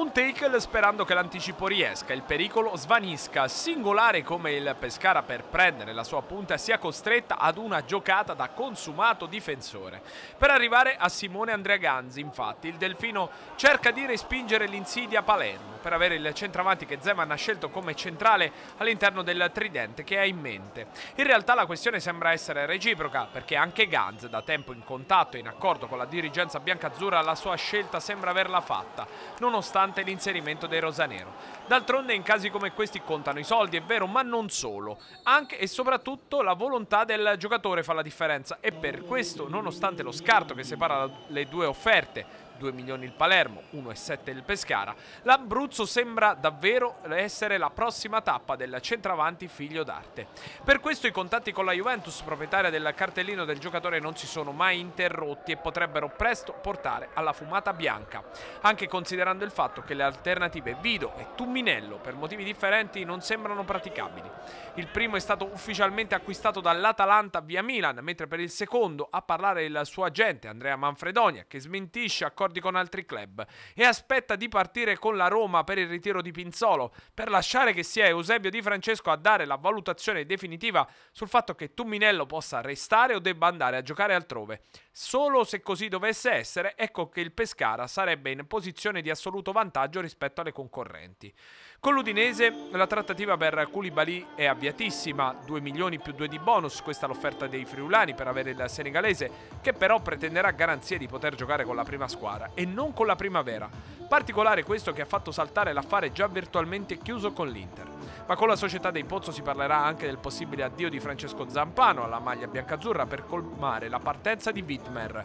Un tackle sperando che l'anticipo riesca, il pericolo svanisca, singolare come il Pescara per prendere la sua punta sia costretta ad una giocata da consumato difensore. Per arrivare a Simone Andrea Ganzi infatti il Delfino cerca di respingere l'insidia a Palermo per avere il centravanti che Zeman ha scelto come centrale all'interno del tridente che ha in mente. In realtà la questione sembra essere reciproca perché anche Ganz da tempo in contatto e in accordo con la dirigenza biancazzurra la sua scelta sembra averla fatta, nonostante nonostante l'inserimento dei Rosanero. D'altronde in casi come questi contano i soldi, è vero, ma non solo. Anche e soprattutto la volontà del giocatore fa la differenza e per questo, nonostante lo scarto che separa le due offerte 2 milioni il Palermo, 1,7 il Pescara, l'Abruzzo sembra davvero essere la prossima tappa del centravanti figlio d'arte. Per questo i contatti con la Juventus, proprietaria del cartellino del giocatore, non si sono mai interrotti e potrebbero presto portare alla fumata bianca, anche considerando il fatto che le alternative Vido e Tumminello per motivi differenti non sembrano praticabili. Il primo è stato ufficialmente acquistato dall'Atalanta via Milan, mentre per il secondo a parlare il suo agente Andrea Manfredonia, che smentisce accordi accordi con altri club e aspetta di partire con la Roma per il ritiro di Pinzolo, per lasciare che sia Eusebio Di Francesco a dare la valutazione definitiva sul fatto che Tumminello possa restare o debba andare a giocare altrove. Solo se così dovesse essere, ecco che il Pescara sarebbe in posizione di assoluto vantaggio rispetto alle concorrenti. Con l'Udinese la trattativa per Koulibaly è avviatissima, 2 milioni più 2 di bonus, questa è l'offerta dei friulani per avere il senegalese, che però pretenderà garanzie di poter giocare con la prima squadra primavera e non con la primavera. Particolare questo che ha fatto saltare l'affare già virtualmente chiuso con l'Inter. Ma con la società dei Pozzo si parlerà anche del possibile addio di Francesco Zampano alla maglia biancazzurra per colmare la partenza di Wittmer,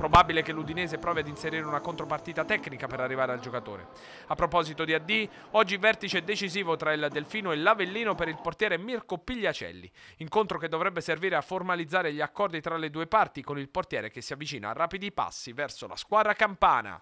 probabile che l'Udinese provi ad inserire una contropartita tecnica per arrivare al giocatore. A proposito di AD, oggi vertice decisivo tra il Delfino e l'Avellino per il portiere Mirko Pigliacelli, incontro che dovrebbe servire a formalizzare gli accordi tra le due parti con il portiere che si avvicina a rapidi passi verso la squadra campana.